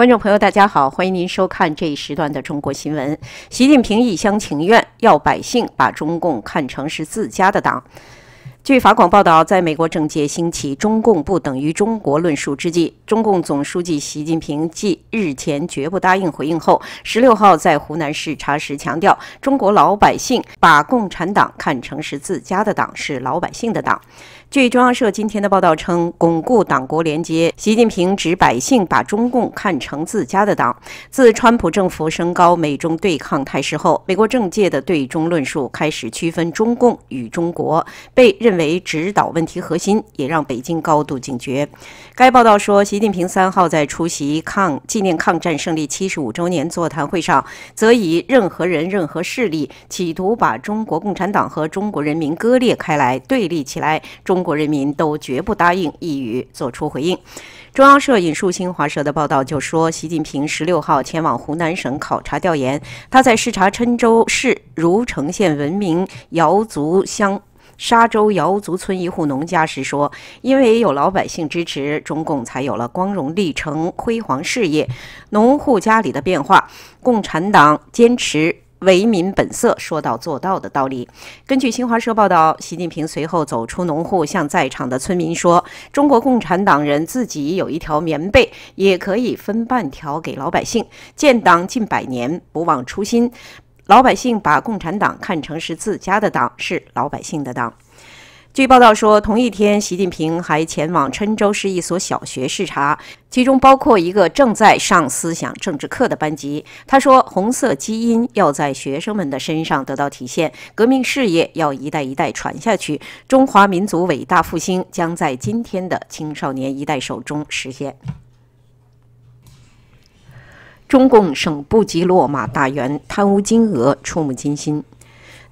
观众朋友，大家好，欢迎您收看这一时段的中国新闻。习近平一厢情愿要百姓把中共看成是自家的党。据法广报道，在美国政界兴起“中共不等于中国”论述之际，中共总书记习近平继日前绝不答应回应后，十六号在湖南视察时强调：“中国老百姓把共产党看成是自家的党，是老百姓的党。”据中央社今天的报道称，巩固党国连接，习近平指百姓把中共看成自家的党。自川普政府升高美中对抗态势后，美国政界的对中论述开始区分中共与中国，被认为指导问题核心，也让北京高度警觉。该报道说，习近平三号在出席抗纪念抗战胜利七十五周年座谈会上，则以任何人任何势力企图把中国共产党和中国人民割裂开来、对立起来，中。中国人民都绝不答应，一语做出回应。中央社引述新华社的报道，就说习近平十六号前往湖南省考察调研。他在视察郴州市汝城县文明瑶族乡沙洲瑶族村一户农家时说：“因为有老百姓支持，中共才有了光荣历程、辉煌事业。农户家里的变化，共产党坚持。”为民本色，说到做到的道理。根据新华社报道，习近平随后走出农户，向在场的村民说：“中国共产党人自己有一条棉被，也可以分半条给老百姓。建党近百年，不忘初心，老百姓把共产党看成是自家的党，是老百姓的党。”据报道说，同一天，习近平还前往郴州市一所小学视察，其中包括一个正在上思想政治课的班级。他说：“红色基因要在学生们的身上得到体现，革命事业要一代一代传下去，中华民族伟大复兴将在今天的青少年一代手中实现。”中共省部级落马大员贪污金额触目惊心。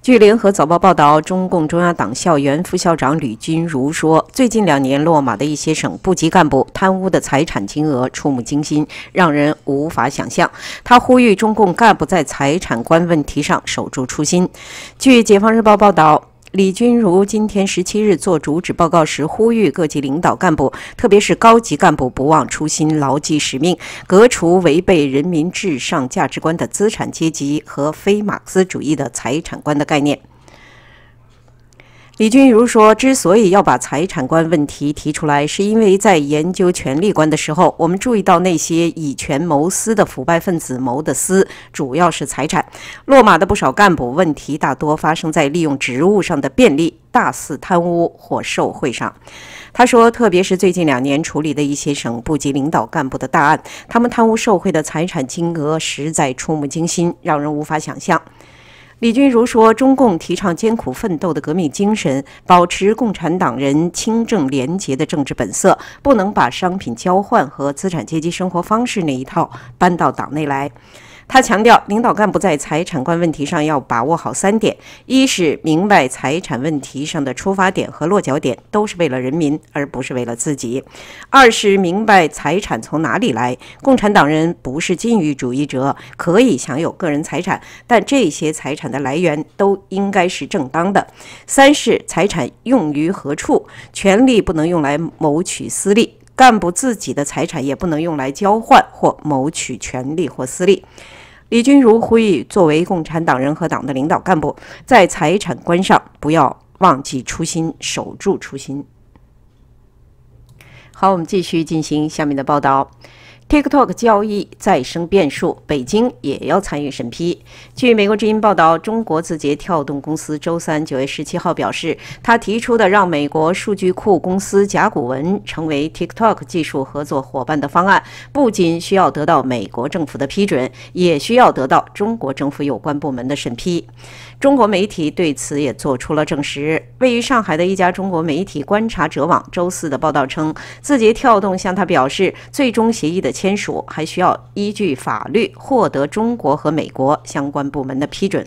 据《联合早报》报道，中共中央党校原副校长吕君如说，最近两年落马的一些省部级干部贪污的财产金额触目惊心，让人无法想象。他呼吁中共干部在财产观问题上守住初心。据《解放日报》报道。李君如今天十七日做主旨报告时，呼吁各级领导干部，特别是高级干部，不忘初心，牢记使命，革除违背人民至上价值观的资产阶级和非马克思主义的财产观的概念。李君如说：“之所以要把财产观问题提出来，是因为在研究权力观的时候，我们注意到那些以权谋私的腐败分子谋的私，主要是财产。落马的不少干部问题，大多发生在利用职务上的便利大肆贪污或受贿上。”他说：“特别是最近两年处理的一些省部级领导干部的大案，他们贪污受贿的财产金额实在触目惊心，让人无法想象。”李君如说：“中共提倡艰苦奋斗的革命精神，保持共产党人清正廉洁的政治本色，不能把商品交换和资产阶级生活方式那一套搬到党内来。”他强调，领导干部在财产观问题上要把握好三点：一是明白财产问题上的出发点和落脚点都是为了人民，而不是为了自己；二是明白财产从哪里来，共产党人不是禁欲主义者，可以享有个人财产，但这些财产的来源都应该是正当的；三是财产用于何处，权力不能用来谋取私利，干部自己的财产也不能用来交换或谋取权利或私利。李君如呼吁，作为共产党人和党的领导干部，在财产观上不要忘记初心，守住初心。好，我们继续进行下面的报道。TikTok 交易再生变数，北京也要参与审批。据美国之音报道，中国字节跳动公司周三九月十七号表示，他提出的让美国数据库公司甲骨文成为 TikTok 技术合作伙伴的方案，不仅需要得到美国政府的批准，也需要得到中国政府有关部门的审批。中国媒体对此也做出了证实。位于上海的一家中国媒体观察者网周四的报道称，字节跳动向他表示，最终协议的。签署还需要依据法律获得中国和美国相关部门的批准。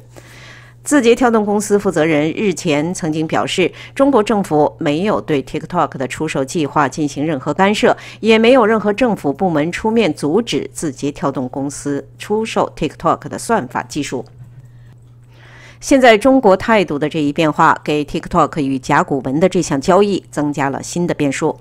字节跳动公司负责人日前曾经表示，中国政府没有对 TikTok 的出售计划进行任何干涉，也没有任何政府部门出面阻止字节跳动公司出售 TikTok 的算法技术。现在中国态度的这一变化，给 TikTok 与甲骨文的这项交易增加了新的变数。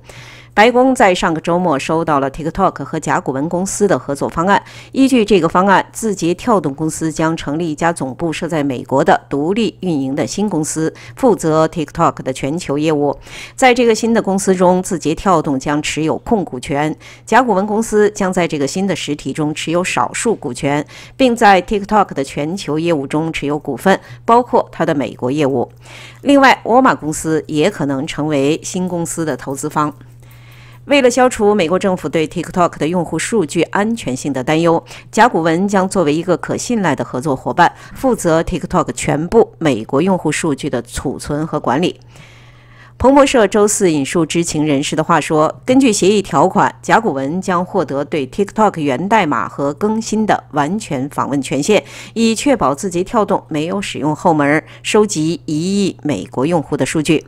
白宫在上个周末收到了 TikTok 和甲骨文公司的合作方案。依据这个方案，字节跳动公司将成立一家总部设在美国的独立运营的新公司，负责 TikTok 的全球业务。在这个新的公司中，字节跳动将持有控股权，甲骨文公司将在这个新的实体中持有少数股权，并在 TikTok 的全球业务中持有股份，包括它的美国业务。另外，沃尔玛公司也可能成为新公司的投资方。为了消除美国政府对 TikTok 的用户数据安全性的担忧，甲骨文将作为一个可信赖的合作伙伴，负责 TikTok 全部美国用户数据的储存和管理。彭博社周四引述知情人士的话说，根据协议条款，甲骨文将获得对 TikTok 源代码和更新的完全访问权限，以确保字节跳动没有使用后门收集一亿美国用户的数据。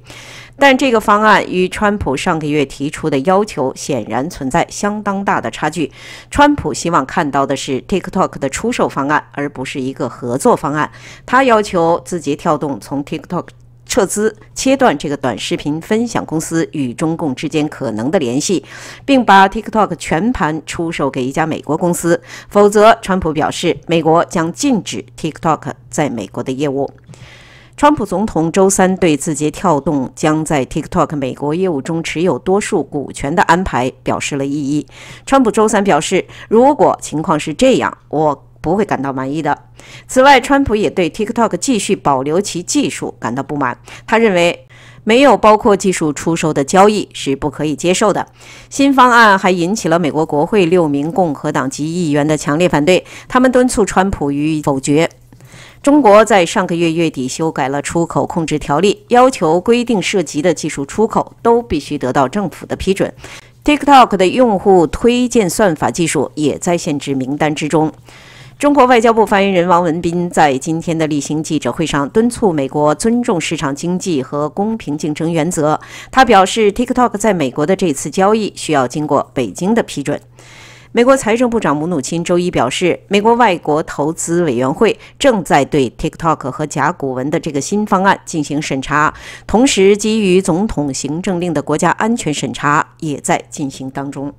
但这个方案与川普上个月提出的要求显然存在相当大的差距。川普希望看到的是 TikTok 的出售方案，而不是一个合作方案。他要求字节跳动从 TikTok。撤资，切断这个短视频分享公司与中共之间可能的联系，并把 TikTok 全盘出售给一家美国公司。否则，川普表示，美国将禁止 TikTok 在美国的业务。川普总统周三对字节跳动将在 TikTok 美国业务中持有多数股权的安排表示了异议。川普周三表示，如果情况是这样，我。不会感到满意的。此外，川普也对 TikTok 继续保留其技术感到不满。他认为，没有包括技术出售的交易是不可以接受的。新方案还引起了美国国会六名共和党籍议员的强烈反对，他们敦促川普予以否决。中国在上个月月底修改了出口控制条例，要求规定涉及的技术出口都必须得到政府的批准。TikTok 的用户推荐算法技术也在限制名单之中。中国外交部发言人王文斌在今天的例行记者会上敦促美国尊重市场经济和公平竞争原则。他表示，TikTok 在美国的这次交易需要经过北京的批准。美国财政部长姆努钦周一表示，美国外国投资委员会正在对 TikTok 和甲骨文的这个新方案进行审查，同时基于总统行政令的国家安全审查也在进行当中。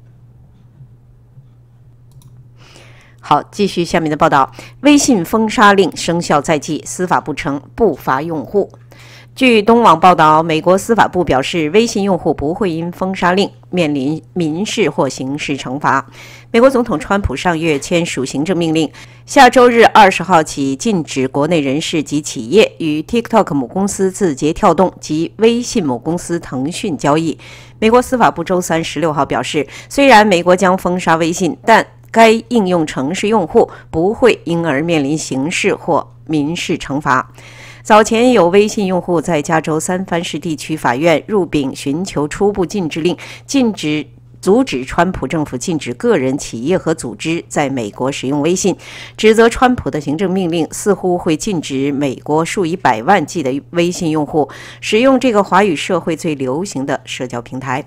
好，继续下面的报道。微信封杀令生效在即，司法部称不罚用户。据东网报道，美国司法部表示，微信用户不会因封杀令面临民事或刑事惩罚。美国总统川普上月签署行政命令，下周日二十号起禁止国内人士及企业与 TikTok 母公司字节跳动及微信母公司腾讯交易。美国司法部周三十六号表示，虽然美国将封杀微信，但。该应用城市用户不会因而面临刑事或民事惩罚。早前有微信用户在加州三藩市地区法院入禀寻求初步禁制令，禁止阻止川普政府禁止个人企业和组织在美国使用微信，指责川普的行政命令似乎会禁止美国数以百万计的微信用户使用这个华语社会最流行的社交平台。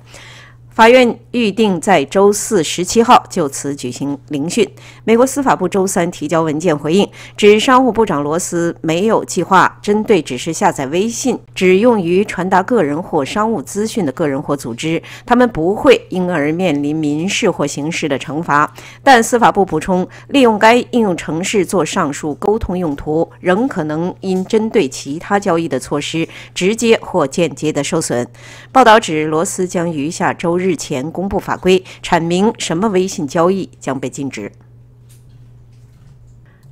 法院预定在周四十七号就此举行聆讯。美国司法部周三提交文件回应，指商务部长罗斯没有计划针对只是下载微信、只用于传达个人或商务资讯的个人或组织，他们不会因而面临民事或刑事的惩罚。但司法部补充，利用该应用程式做上述沟通用途，仍可能因针对其他交易的措施，直接或间接的受损。报道指罗斯将于下周日。日前公布法规，阐明什么微信交易将被禁止。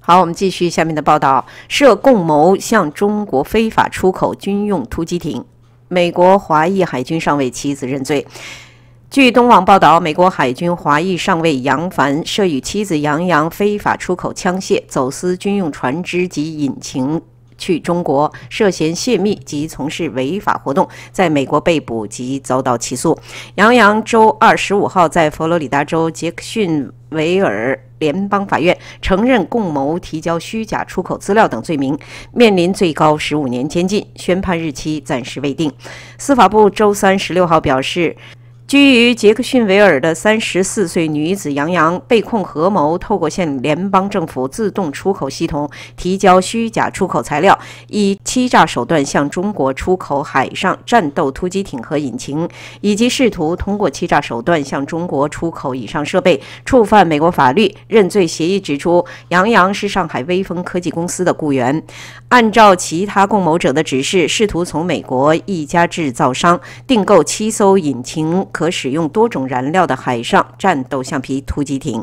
好，我们继续下面的报道：涉共谋向中国非法出口军用突击艇，美国华裔海军上尉妻子认罪。据东网报道，美国海军华裔上尉杨凡涉与妻子杨洋非法出口枪械、走私军用船只及引擎。去中国涉嫌泄密及从事违法活动，在美国被捕及遭到起诉。杨洋周二十五号在佛罗里达州杰克逊维尔联邦法院承认共谋提交虚假出口资料等罪名，面临最高十五年监禁，宣判日期暂时未定。司法部周三十六号表示。居于杰克逊维尔的三十四岁女子杨洋被控合谋，透过县联邦政府自动出口系统提交虚假出口材料，以欺诈手段向中国出口海上战斗突击艇和引擎，以及试图通过欺诈手段向中国出口以上设备，触犯美国法律。认罪协议指出，杨洋是上海威风科技公司的雇员，按照其他共谋者的指示，试图从美国一家制造商订购七艘引擎。可使用多种燃料的海上战斗橡皮突击艇。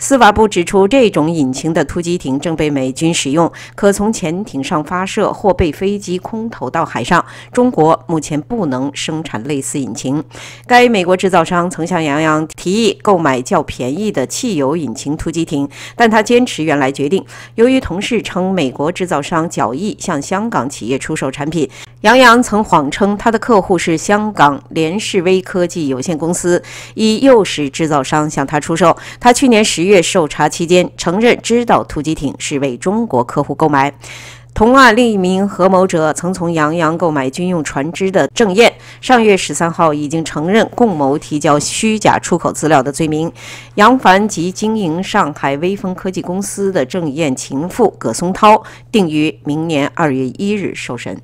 司法部指出，这种引擎的突击艇正被美军使用，可从潜艇上发射或被飞机空投到海上。中国目前不能生产类似引擎。该美国制造商曾向杨洋提议购买较便宜的汽油引擎突击艇，但他坚持原来决定。由于同事称美国制造商角意向香港企业出售产品，杨洋曾谎称他的客户是香港联世威科技有限公司，以诱使制造商向他出售。他去年十月。月受查期间，承认知道突击艇是为中国客户购买。同案另一名合谋者曾从杨洋购买军用船只的郑燕，上月十三号已经承认共谋提交虚假出口资料的罪名。杨凡及经营上海威风科技公司的郑燕情妇葛松涛，定于明年二月一日受审。